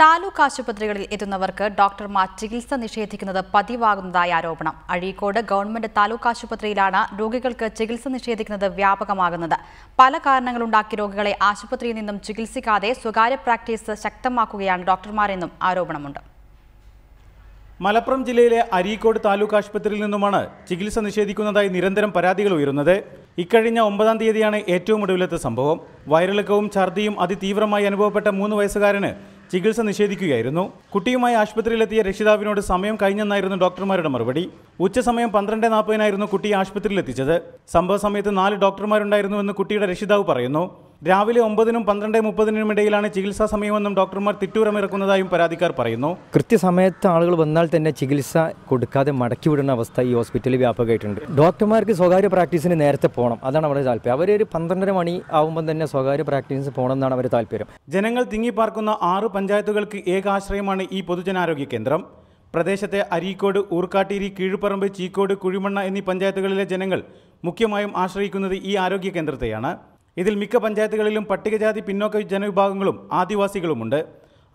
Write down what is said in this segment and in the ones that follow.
താലൂക്ക് ആശുപത്രികളിൽ എത്തുന്നവർക്ക് ഡോക്ടർമാർ ചികിത്സ നിഷേധിക്കുന്നത് പതിവാകുന്നതായി ആരോപണം അഴീക്കോട് ഗവൺമെന്റ് താലൂക്ക് ആശുപത്രിയിലാണ് രോഗികൾക്ക് ചികിത്സ നിഷേധിക്കുന്നത് വ്യാപകമാകുന്നത് പല കാരണങ്ങളുണ്ടാക്കി രോഗികളെ ആശുപത്രിയിൽ നിന്നും ചികിത്സിക്കാതെ സ്വകാര്യ പ്രാക്ടീസ് ശക്തമാക്കുകയാണ് ഡോക്ടർമാരെന്നും ആരോപണമുണ്ട് മലപ്പുറം ജില്ലയിലെ അരീക്കോട് താലൂക്ക് ആശുപത്രിയിൽ നിന്നുമാണ് ചികിത്സ നിഷേധിക്കുന്നതായി നിരന്തരം പരാതികൾ ഉയരുന്നത് ഇക്കഴിഞ്ഞ ഒമ്പതാം തീയതിയാണ് ഏറ്റവും ഒടുവിലത്തെ സംഭവം വയറിളക്കവും ഛർദിയും അതിതീവ്രമായി അനുഭവപ്പെട്ട മൂന്ന് വയസ്സുകാരന് ചികിത്സ നിഷേധിക്കുകയായിരുന്നു കുട്ടിയുമായി ആശുപത്രിയിലെത്തിയ രക്ഷിതാവിനോട് സമയം കഴിഞ്ഞെന്നായിരുന്നു ഡോക്ടർമാരുടെ മറുപടി ഉച്ചസമയം പന്ത്രണ്ട് നാൽപ്പതിനായിരുന്നു കുട്ടിയെ ആശുപത്രിയിലെത്തിച്ചത് സംഭവ സമയത്ത് നാല് ഡോക്ടർമാരുണ്ടായിരുന്നുവെന്ന് കുട്ടിയുടെ രക്ഷിതാവ് പറയുന്നു രാവിലെ ഒമ്പതിനും പന്ത്രണ്ട് മുപ്പതിനും ഇടയിലാണ് ചികിത്സാ സമയമെന്നും ഡോക്ടർമാർ തിറ്റൂരമിറക്കുന്നതായും പരാതിക്കാർ പറയുന്നു കൃത്യസമയത്ത് ആളുകൾ വന്നാൽ തന്നെ ചികിത്സ കൊടുക്കാതെ മടക്കി വിടുന്ന അവസ്ഥ ഈ ഹോസ്പിറ്റലിൽ വ്യാപകമായിട്ടുണ്ട് ഡോക്ടർമാർക്ക് സ്വകാര്യ പ്രാക്ടീസിന് നേരത്തെ പോകണം അതാണ് അവരുടെ താല്പര്യം അവരൊരു പന്ത്രണ്ടര മണി ആവുമ്പോൾ തന്നെ സ്വകാര്യ പ്രാക്ടീസ് പോകണം എന്നാണ് അവരുടെ താല്പര്യം ജനങ്ങൾ തിങ്ങിപ്പാർക്കുന്ന ആറ് പഞ്ചായത്തുകൾക്ക് ഏക ആശ്രയമാണ് ഈ പൊതുജനാരോഗ്യ കേന്ദ്രം പ്രദേശത്തെ അരീക്കോട് ഊർക്കാട്ടേരി കീഴുപറമ്പ് ചീക്കോട് കുഴിമണ്ണ എന്നീ പഞ്ചായത്തുകളിലെ ജനങ്ങൾ മുഖ്യമായും ആശ്രയിക്കുന്നത് ഈ ആരോഗ്യ കേന്ദ്രത്തെയാണ് ഇതിൽ മിക്ക പഞ്ചായത്തുകളിലും പട്ടികജാതി പിന്നോക്ക ജനവിഭാഗങ്ങളും ആദിവാസികളുമുണ്ട്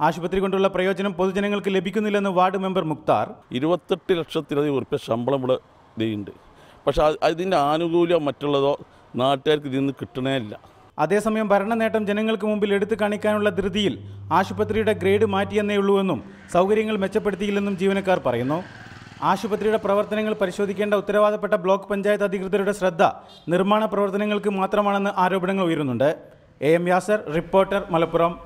ആശുപത്രി കൊണ്ടുള്ള പ്രയോജനം പൊതുജനങ്ങൾക്ക് ലഭിക്കുന്നില്ലെന്ന് വാർഡ് മെമ്പർ മുക്താർ ഇരുപത്തെട്ട് ലക്ഷത്തിലധികം ഉറപ്പ് ശമ്പളം ഇവിടെ ഇതുണ്ട് പക്ഷേ അതിൻ്റെ ആനുകൂല്യം മറ്റുള്ളതോ നാട്ടുകാർക്ക് ഇതിൽ നിന്ന് കിട്ടണേ ഇല്ല അതേസമയം ഭരണനേട്ടം ജനങ്ങൾക്ക് മുമ്പിൽ എടുത്തു കാണിക്കാനുള്ള ധൃതിയിൽ ആശുപത്രിയുടെ ഗ്രേഡ് മാറ്റിയെന്നേ ഉള്ളൂവെന്നും സൗകര്യങ്ങൾ മെച്ചപ്പെടുത്തിയില്ലെന്നും ജീവനക്കാർ പറയുന്നു ആശുപത്രിയുടെ പ്രവർത്തനങ്ങൾ പരിശോധിക്കേണ്ട ഉത്തരവാദപ്പെട്ട ബ്ലോക്ക് പഞ്ചായത്ത് അധികൃതരുടെ ശ്രദ്ധ നിർമ്മാണ പ്രവർത്തനങ്ങൾക്ക് മാത്രമാണെന്ന് ആരോപണങ്ങൾ ഉയരുന്നുണ്ട് A M Yasar reporter Malappuram